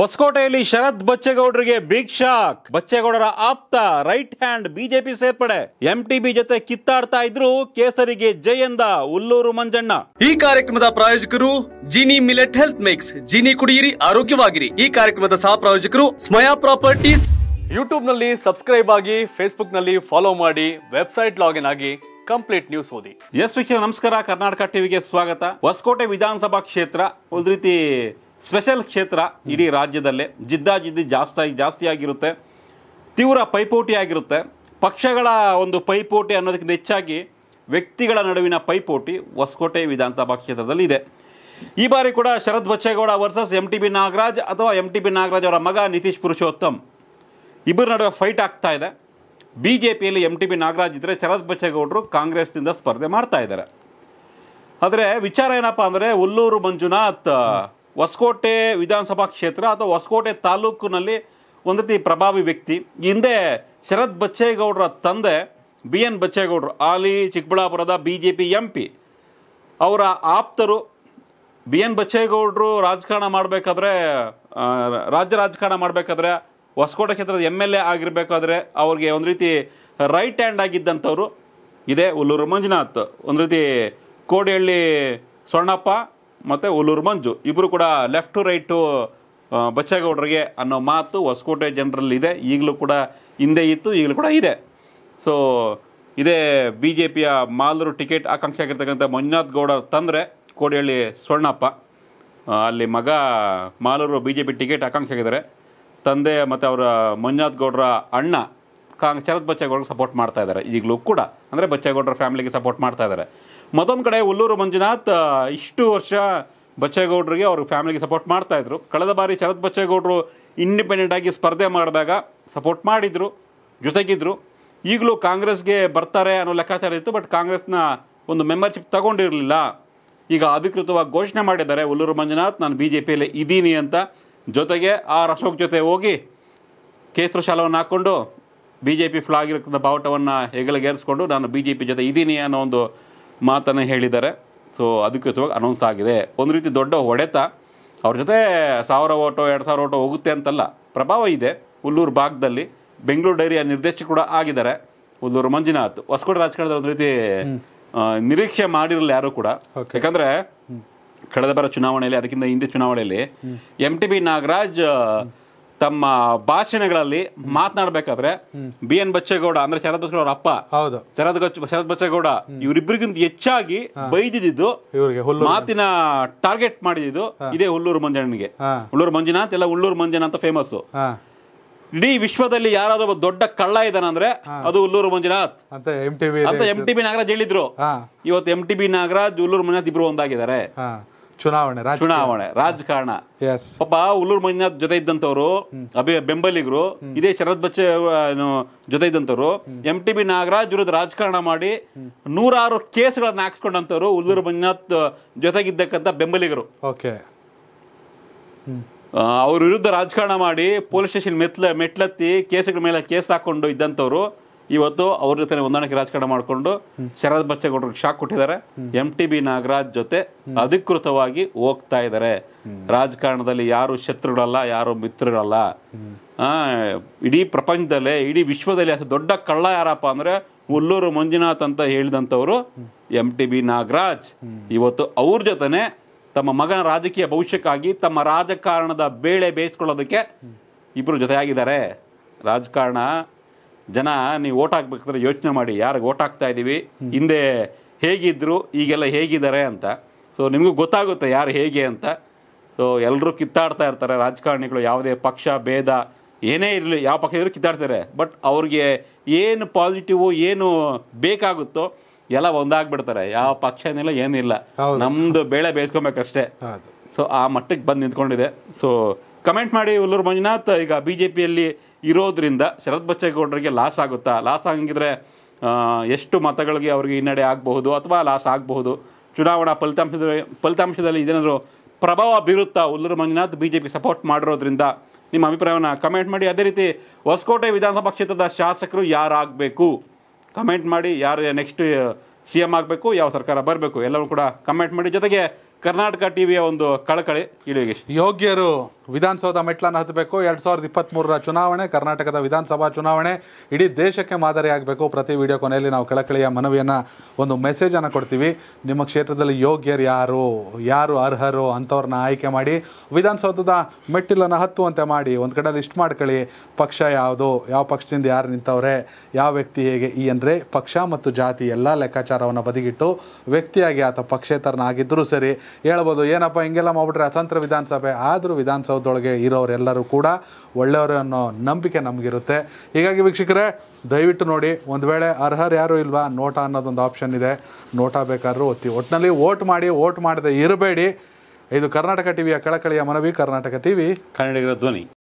ಹೊಸಕೋಟೆಯಲ್ಲಿ ಶರತ್ ಬಚ್ಚೇಗೌಡರಿಗೆ big shock ಬಚ್ಚೇಗೌಡರ ಆಪ್ತ right hand BJP ಸೇರ್ಪಡೆ ಎಂಟಿಬಿ ಜೊತೆ ಕಿತ್ತಾಡ್ತಾ ಇದ್ರು ಕೇಸರಿಗೆ ಜಯಂದ ಉಲ್ಲೂರು ಮಂಜಣ್ಣ ಈ ಕಾರ್ಯಕ್ರಮದ ಪ್ರಾಯೋಜಕರು Jini millet health mix Jini ಕುಡಿಯಿರಿ ಆರೋಗ್ಯವಾಗಿರಿ ಈ ಕಾರ್ಯಕ್ರಮದ ಸಹ ಪ್ರಾಯೋಜಕರು ಸ್ಮಯಾ ಪ್ರಾಪರ್ಟೀಸ್ ಯೂಟ್ಯೂಬ್ ನಲ್ಲಿ ಸಬ್ಸ್ಕ್ರೈಬ್ ಆಗಿ ಫೇಸ್ಬುಕ್ ನಲ್ಲಿ ಫಾಲೋ ಮಾಡಿ ವೆಬ್ಸೈಟ್ ಲಾಗಿನ್ ಆಗಿ ಕಂಪ್ಲೀಟ್ ನ್ಯೂಸ್ ಓದಿ ಎಸ್ ವೀಕ್ಷಕ ನಮಸ್ಕಾರ ಕರ್ನಾಟಕ ಟಿವಿಗೆ ಸ್ವಾಗತ ಹೊಸಕೋಟೆ ವಿಧಾನಸಭಾ ಕ್ಷೇತ್ರ ಒಂದ್ ರೀತಿ ಸ್ಪೆಷಲ್ ಕ್ಷೇತ್ರ ಇಡೀ ರಾಜ್ಯದಲ್ಲೇ ಜಿದ್ದಾಜಿದ್ದಿ ಜಾಸ್ತಿ ಜಾಸ್ತಿ ಆಗಿರುತ್ತೆ ತೀವ್ರ ಪೈಪೋಟಿ ಆಗಿರುತ್ತೆ ಪಕ್ಷಗಳ ಒಂದು ಪೈಪೋಟಿ ಅನ್ನೋದಕ್ಕಿಂತ ಹೆಚ್ಚಾಗಿ ವ್ಯಕ್ತಿಗಳ ನಡುವಿನ ಪೈಪೋಟಿ ಹೊಸಕೋಟೆ ವಿಧಾನಸಭಾ ಕ್ಷೇತ್ರದಲ್ಲಿ ಇದೆ ಈ ಬಾರಿ ಕೂಡ Sharad Bachegowda versus M T B Nagaraj ಅಥವಾ ಎಂ ಟಿ ಬಿ ನಾಗರಾಜ್ ಅವರ ಮಗ ನಿತೀಶ್ ಪುರುಷೋತ್ತಮ್ ಇಬ್ಬರ ನಡುವೆ ಫೈಟ್ ಆಗ್ತಾ ಇದೆ ಬಿ ಜೆ ಪಿಯಲ್ಲಿ ಎಂ ಟಿ ಬಿ ನಾಗರಾಜ್ ಇದ್ದರೆ ಶರದ್ ಬಚ್ಚೇಗೌಡರು ಕಾಂಗ್ರೆಸ್ನಿಂದ ಸ್ಪರ್ಧೆ ಮಾಡ್ತಾ ಇದ್ದಾರೆ ಆದರೆ ವಿಚಾರ ಏನಪ್ಪ ಅಂದರೆ ಹುಲ್ಲೂರು ಮಂಜುನಾಥ್ ಹೊಸಕೋಟೆ ವಿಧಾನಸಭಾ ಕ್ಷೇತ್ರ ಅಥವಾ ಹೊಸಕೋಟೆ ತಾಲೂಕಿನಲ್ಲಿ ಒಂದು ರೀತಿ ಪ್ರಭಾವಿ ವ್ಯಕ್ತಿ ಹಿಂದೆ ಶರತ್ ಬಚ್ಚೇಗೌಡರ ತಂದೆ ಬಿ ಎನ್ ಬಚ್ಚೇಗೌಡರು ಆಲಿ ಚಿಕ್ಕಬಳ್ಳಾಪುರದ B J P M P ಅವರ ಆಪ್ತರು ಬಿ ಎನ್ ಬಚ್ಚೇಗೌಡರು ರಾಜಕಾರಣ ಮಾಡಬೇಕಾದ್ರೆ ರಾಜ್ಯ ರಾಜಕಾರಣ ಮಾಡಬೇಕಾದ್ರೆ ಹೊಸಕೋಟೆ ಕ್ಷೇತ್ರದ ಎಮ್ ಎಲ್ ಎ ಆಗಿರಬೇಕಾದ್ರೆ ಅವ್ರಿಗೆ ಒಂದು ರೀತಿ ರೈಟ್ ಹ್ಯಾಂಡ್ ಆಗಿದ್ದಂಥವ್ರು ಇದೇ ಉಲ್ಲೂರು ಮಂಜುನಾಥ್ ಒಂದು ರೀತಿ ಕೋಡಿಹಳ್ಳಿ ಸ್ವರ್ಣಪ್ಪ ಮತ್ತು ಉಲೂರು ಮಂಜು ಇಬ್ಬರು ಕೂಡ ಲೆಫ್ಟ್ ಟು ರೈಟು ಬಚ್ಚೇಗೌಡರಿಗೆ ಅನ್ನೋ ಮಾತು ಹೊಸಕೋಟೆ ಜನರಲ್ಲಿ ಇದೆ ಈಗಲೂ ಕೂಡ ಹಿಂದೆ ಇತ್ತು ಈಗಲೂ ಕೂಡ ಇದೆ ಸೊ ಇದೇ ಬಿ ಜೆ ಪಿಯ ಮಾಲೂರು ಟಿಕೆಟ್ ಆಕಾಂಕ್ಷೆ ಆಗಿರ್ತಕ್ಕಂಥ ಮಂಜುನಾಥ್ ಗೌಡ ತಂದರೆ ಕೋಡಿಹಳ್ಳಿ ಸ್ವರ್ಣಪ್ಪ ಅಲ್ಲಿ ಮಗ Malur B J P ticket ಆಕಾಂಕ್ಷೆ ಆಗಿದ್ದಾರೆ ತಂದೆ ಮತ್ತು ಅವರ ಮಂಜುನಾಥ್ ಗೌಡರ ಅಣ್ಣ ಕಾಂಗ್ ಶರತ್ ಬಚ್ಚೇಗೌಡರಿಗೆ ಸಪೋರ್ಟ್ ಮಾಡ್ತಾ ಇದ್ದಾರೆ ಈಗಲೂ ಕೂಡ ಅಂದರೆ ಬಚ್ಚೇಗೌಡರ ಫ್ಯಾಮಿಲಿಗೆ ಸಪೋರ್ಟ್ ಮಾಡ್ತಾ ಇದ್ದಾರೆ ಮತ್ತೊಂದು ಕಡೆ ಉಲ್ಲೂರು ಮಂಜುನಾಥ್ ಇಷ್ಟು ವರ್ಷ ಬಚ್ಚೇಗೌಡರಿಗೆ ಅವ್ರ ಫ್ಯಾಮಿಲಿಗೆ ಸಪೋರ್ಟ್ ಮಾಡ್ತಾಯಿದ್ರು ಕಳೆದ ಬಾರಿ ಶರತ್ ಬಚ್ಚೇಗೌಡರು ಇಂಡಿಪೆಂಡೆಂಟ್ ಆಗಿ ಸ್ಪರ್ಧೆ ಮಾಡಿದಾಗ ಸಪೋರ್ಟ್ ಮಾಡಿದರು ಜೊತೆಗಿದ್ರು ಈಗಲೂ ಕಾಂಗ್ರೆಸ್ಗೆ ಬರ್ತಾರೆ ಅನ್ನೋ ಲೆಕ್ಕಾಚಾರ ಇತ್ತು ಬಟ್ ಕಾಂಗ್ರೆಸ್ನ ಒಂದು ಮೆಂಬರ್ಶಿಪ್ ತಗೊಂಡಿರಲಿಲ್ಲ ಈಗ ಅಧಿಕೃತವಾಗಿ ಘೋಷಣೆ ಮಾಡಿದ್ದಾರೆ ಉಲ್ಲೂರು ಮಂಜುನಾಥ್ ನಾನು ಬಿ ಜೆ ಪಿಯಲ್ಲಿ ಇದ್ದೀನಿ ಅಂತ ಜೊತೆಗೆ ಆರ್ ಅಶೋಕ್ ಜೊತೆ ಹೋಗಿ ಕೇಸರ ಶಾಲವನ್ನು ಹಾಕ್ಕೊಂಡು ಬಿ ಜೆ ಪಿ ಫ್ಲಾಗ್ ಇರತಕ್ಕಂಥ ಬಾವುಟವನ್ನು ಹೆಗಲಿಗೇರಿಸ್ಕೊಂಡು ನಾನು ಬಿ ಜೆ ಪಿ ಜೊತೆ ಇದ್ದೀನಿ ಅನ್ನೋ ಒಂದು ಮಾತನ್ನು ಹೇಳಿದ್ದಾರೆ ಸೊ ಅಧಿಕೃತವಾಗಿ ಅನೌನ್ಸ್ ಆಗಿದೆ ಒಂದು ರೀತಿ ದೊಡ್ಡ ಹೊಡೆತ ಅವ್ರ ಜೊತೆ ಸಾವಿರ ಓಟೋ ಎರಡು ಸಾವಿರ ಓಟೋ ಹೋಗುತ್ತೆ ಅಂತಲ್ಲ ಪ್ರಭಾವ ಇದೆ ಹುಲ್ಲೂರು ಭಾಗದಲ್ಲಿ ಬೆಂಗಳೂರು ಡೈರಿಯ ನಿರ್ದೇಶಕ ಕೂಡ ಆಗಿದ್ದಾರೆ ಹುಲ್ಲೂರು ಮಂಜುನಾಥ್ ಹೊಸಕೋಟೆ ರಾಜಕಾರಣದಲ್ಲಿ ಒಂದು ರೀತಿ ನಿರೀಕ್ಷೆ ಮಾಡಿರಲಿಲ್ಲ ಯಾರು ಕೂಡ ಯಾಕಂದರೆ ಕಳೆದ ಬಾರ ಚುನಾವಣೆಯಲ್ಲಿ ಅದಕ್ಕಿಂತ ಹಿಂದೆ ಚುನಾವಣೆಯಲ್ಲಿ ಎಂ ಟಿ ಬಿ ನಾಗರಾಜ್ ತಮ್ಮ ಭಾಷಣಗಳಲ್ಲಿ ಮಾತನಾಡಬೇಕಾದ್ರೆ ಬಿ ಎನ್ ಬಚ್ಚೇಗೌಡ ಅಂದ್ರೆ ಶರದ್ ಬಚ್ಚೇಗೌಡ ಅಪ್ಪ ಹೌದು ಶರದ್ ಶರದ್ ಬಚ್ಚೇಗೌಡ ಇವರಿಬ್ಬರಿಗಿಂತ ಹೆಚ್ಚಾಗಿ ಬೈದಿದ್ದು ಮಾತಿನ ಟಾರ್ಗೆಟ್ ಮಾಡಿದ್ದು ಇದೇ ಹುಲ್ಲೂರು ಮಂಜಣ್ಣನಿಗೆ ಹುಲ್ಲೂರು ಮಂಜುನಾಥ್ ಎಲ್ಲ ಹುಲ್ಲೂರು ಮಂಜನ ಅಂತ ಫೇಮಸ್ ಇಡೀ ವಿಶ್ವದಲ್ಲಿ ಯಾರಾದ್ರೂ ಒಬ್ಬ ದೊಡ್ಡ ಕಳ್ಳ ಅಂದ್ರೆ ಅದು ಹುಲ್ಲೂರು ಮಂಜುನಾಥ್ ಅಂತ ಎಂ ಟಿ ಬಿ ನಾಗರಾಜ್ ಹೇಳಿದ್ರು ಇವತ್ತು M T B Nagaraj Hullur Manjunath ಇಬ್ರು ಒಂದಾಗಿದ್ದಾರೆ ಚುನಾವಣೆ ಚುನಾವಣೆ ರಾಜಕಾರಣ ಪಾಪ ಉಲ್ಲೂರ್ ಮಂಜುನಾಥ್ ಜೊತೆ ಇದ್ದಂತವ್ರು ಅಭಿ ಬೆಂಬಲಿಗರು ಇದೇ ಶರದ್ ಬಚ್ಚೆ ಜೊತೆ ಇದ್ದಂತವ್ರು ಎಂ ಟಿ ಬಿ ನಾಗರಾಜ್ ವಿರುದ್ಧ ರಾಜಕಾರಣ ಮಾಡಿ ನೂರಾರು ಗಳನ್ನ ಹಾಕ್ಸ್ಕೊಂಡಂತವ್ರು ಉಲ್ಲೂರ್ ಮಂಜುನಾಥ್ ಜೊತೆಗಿದ್ದಕ್ಕಂತ ಬೆಂಬಲಿಗರು ಓಕೆ ಅವ್ರ ವಿರುದ್ಧ ರಾಜಕಾರಣ ಮಾಡಿ ಪೊಲೀಸ್ ಸ್ಟೇಷನ್ ಮೆತ್ಲ ಮೆಟ್ಲತ್ತಿ ಕೇಸ್ಗಳ ಮೇಲೆ ಕೇಸ್ ಹಾಕೊಂಡು ಇದ್ದಂತವ್ರು ಇವತ್ತು ಅವ್ರ ಜೊತೆ ಹೊಂದಾಣಿಕೆ ರಾಜಕಾರಣ ಮಾಡಿಕೊಂಡು ಶರದ್ ಬಚ್ಚೇಗೌಡರಿಗೆ ಶಾಕ್ ಕೊಟ್ಟಿದ್ದಾರೆ ಎಂ ಟಿ ಬಿ ನಾಗರಾಜ್ ಜೊತೆ ಅಧಿಕೃತವಾಗಿ ಹೋಗ್ತಾ ಇದ್ದಾರೆ ರಾಜಕಾರಣದಲ್ಲಿ ಯಾರು ಶತ್ರುಗಳಲ್ಲ ಯಾರು ಆ ಇಡೀ ಪ್ರಪಂಚದಲ್ಲೇ ಇಡೀ ವಿಶ್ವದಲ್ಲಿ ಅತಿ ದೊಡ್ಡ ಕಳ್ಳ ಯಾರಪ್ಪ ಅಂದ್ರೆ ಹುಲ್ಲೂರು ಮಂಜುನಾಥ್ ಅಂತ ಹೇಳಿದಂಥವ್ರು ಎಂ ಟಿ ಬಿ ನಾಗರಾಜ್ ಇವತ್ತು ಅವ್ರ ಜೊತೆನೆ ತಮ್ಮ ಮಗನ ರಾಜಕೀಯ ಭವಿಷ್ಯಕ್ಕಾಗಿ ತಮ್ಮ ರಾಜಕಾರಣದ ಬೇಳೆ ಬೇಯಿಸ್ಕೊಳ್ಳೋದಕ್ಕೆ ಇಬ್ಬರು ಜೊತೆಯಾಗಿದ್ದಾರೆ ರಾಜಕಾರಣ ಜನ ನೀವು ಓಟ್ ಹಾಕ್ಬೇಕಾದ್ರೆ ಯೋಚನೆ ಮಾಡಿ ಯಾರಿಗೆ ಓಟ್ ಹಾಕ್ತಾ ಇದ್ದೀವಿ ಹಿಂದೆ ಹೇಗಿದ್ದರು ಈಗೆಲ್ಲ ಹೇಗಿದ್ದಾರೆ ಅಂತ ಸೊ ನಿಮಗೂ ಗೊತ್ತಾಗುತ್ತೆ ಯಾರು ಹೇಗೆ ಅಂತ ಸೊ ಎಲ್ಲರೂ ಕಿತ್ತಾಡ್ತಾ ಇರ್ತಾರೆ ರಾಜಕಾರಣಿಗಳು ಯಾವುದೇ ಪಕ್ಷ ಭೇದ ಏನೇ ಇರಲಿ ಯಾವ ಪಕ್ಷ ಇದ್ರೂ ಕಿತ್ತಾಡ್ತಾರೆ ಬಟ್ ಅವ್ರಿಗೆ ಏನು ಪಾಸಿಟಿವ್ ಏನು ಬೇಕಾಗುತ್ತೋ ಎಲ್ಲ ಒಂದಾಗ್ಬಿಡ್ತಾರೆ ಯಾವ ಪಕ್ಷ ಏನಿಲ್ಲ ಏನಿಲ್ಲ ನಮ್ಮದು ಬೇಳೆ ಬೇಯಿಸ್ಕೊಬೇಕಷ್ಟೇ ಸೊ ಆ ಮಟ್ಟಕ್ಕೆ ಬಂದು ನಿಂತ್ಕೊಂಡಿದೆ ಸೊ ಕಮೆಂಟ್ ಮಾಡಿ ಹುಲ್ಲೂರು ಮಂಜುನಾಥ್ ಈಗ ಬಿ ಜೆ ಪಿಯಲ್ಲಿ ಇರೋದ್ರಿಂದ ಶರತ್ ಬಚ್ಚೇಗೌಡರಿಗೆ ಲಾಸ್ ಆಗುತ್ತಾ ಲಾಸ್ ಆಗಿದ್ರೆ ಎಷ್ಟು ಮತಗಳಿಗೆ ಅವರಿಗೆ ಹಿನ್ನಡೆ ಆಗಬಹುದು ಅಥವಾ ಲಾಸ್ ಆಗಬಹುದು ಚುನಾವಣಾ ಫಲಿತಾಂಶದ ಫಲಿತಾಂಶದಲ್ಲಿ ಇದೇನಾದರೂ ಪ್ರಭಾವ ಬೀರುತ್ತಾ Hullur Manjunath B J P support ಮಾಡಿರೋದ್ರಿಂದ ನಿಮ್ಮ ಅಭಿಪ್ರಾಯವನ್ನು ಕಮೆಂಟ್ ಮಾಡಿ ಅದೇ ರೀತಿ ಹೊಸಕೋಟೆ ವಿಧಾನಸಭಾ ಕ್ಷೇತ್ರದ ಶಾಸಕರು ಯಾರಾಗಬೇಕು ಕಮೆಂಟ್ ಮಾಡಿ ಯಾರು ನೆಕ್ಸ್ಟ್ ಸಿ ಎಮ್ ಆಗಬೇಕು ಯಾವ ಸರ್ಕಾರ ಬರಬೇಕು ಎಲ್ಲರೂ ಕೂಡ ಕಮೆಂಟ್ ಮಾಡಿ ಜೊತೆಗೆ ಕರ್ನಾಟಕ ಟಿವಿಯ ಒಂದು ಕಳಕಳಿ ಇಳಿಯೋಗಿ ಯೋಗ್ಯರು ವಿಧಾನಸೌಧ ಮೆಟ್ಲನ್ನು ಹತ್ತಬೇಕು ಎರಡು ಸಾವಿರದ ಇಪ್ಪತ್ತ್ಮೂರರ ಚುನಾವಣೆ ಕರ್ನಾಟಕದ ವಿಧಾನಸಭಾ ಚುನಾವಣೆ ಇಡೀ ದೇಶಕ್ಕೆ ಮಾದರಿಯಾಗಬೇಕು ಪ್ರತಿ ವಿಡಿಯೋ ಕೊನೆಯಲ್ಲಿ ನಾವು ಕೆಳಕಳಿಯ ಮನವಿಯನ್ನು ಒಂದು ಮೆಸೇಜನ್ನು ಕೊಡ್ತೀವಿ ನಿಮ್ಮ ಕ್ಷೇತ್ರದಲ್ಲಿ ಯೋಗ್ಯರು ಯಾರು ಯಾರು ಅರ್ಹರು ಅಂಥವ್ರನ್ನ ಆಯ್ಕೆ ಮಾಡಿ ವಿಧಾನಸೌಧದ ಮೆಟ್ಟಿಲನ್ನು ಹತ್ತುವಂತೆ ಮಾಡಿ ಒಂದು ಕಡೆ ಲಿಸ್ಟ್ ಮಾಡ್ಕೊಳ್ಳಿ ಪಕ್ಷ ಯಾವುದು ಯಾವ ಪಕ್ಷದಿಂದ ಯಾರು ನಿಂತವ್ರೆ ಯಾವ ವ್ಯಕ್ತಿ ಹೇಗೆ ಈ ಅಂದರೆ ಪಕ್ಷ ಮತ್ತು ಜಾತಿ ಎಲ್ಲ ಲೆಕ್ಕಾಚಾರವನ್ನು ಬದಿಗಿಟ್ಟು ವ್ಯಕ್ತಿಯಾಗಿ ಆತ ಪಕ್ಷೇತರನಾಗಿದ್ದರೂ ಸರಿ ಹೇಳ್ಬೋದು ಏನಪ್ಪ ಹಿಂಗೆಲ್ಲ ಮಾಡ್ಬಿಟ್ರೆ ಅತಂತ್ರ ವಿಧಾನಸಭೆ ಆದರೂ ವಿಧಾನಸಭೆ ಸೌಧೊಳಗೆ ಇರೋರೆಲ್ಲರೂ ಕೂಡ ಒಳ್ಳೆಯವರು ಅನ್ನೋ ನಂಬಿಕೆ ನಮಗಿರುತ್ತೆ ಹೀಗಾಗಿ ವೀಕ್ಷಕರೇ ದಯವಿಟ್ಟು ನೋಡಿ ಒಂದು ವೇಳೆ ಅರ್ಹರು ಯಾರೂ ಇಲ್ವಾ ನೋಟ ಅನ್ನೋದೊಂದು ಆಪ್ಷನ್ ಇದೆ ನೋಟ ಬೇಕಾದ್ರೂ ಒತ್ತಿ ಒಟ್ಟಿನಲ್ಲಿ ಓಟ್ ಮಾಡಿ ಓಟ್ ಮಾಡದೆ ಇರಬೇಡಿ ಇದು ಕರ್ನಾಟಕ ಟಿವಿಯ ಕಳಕಳಿಯ ಮನವಿ ಕರ್ನಾಟಕ ಟಿವಿ ಕನ್ನಡಿಗರ ಧ್ವನಿ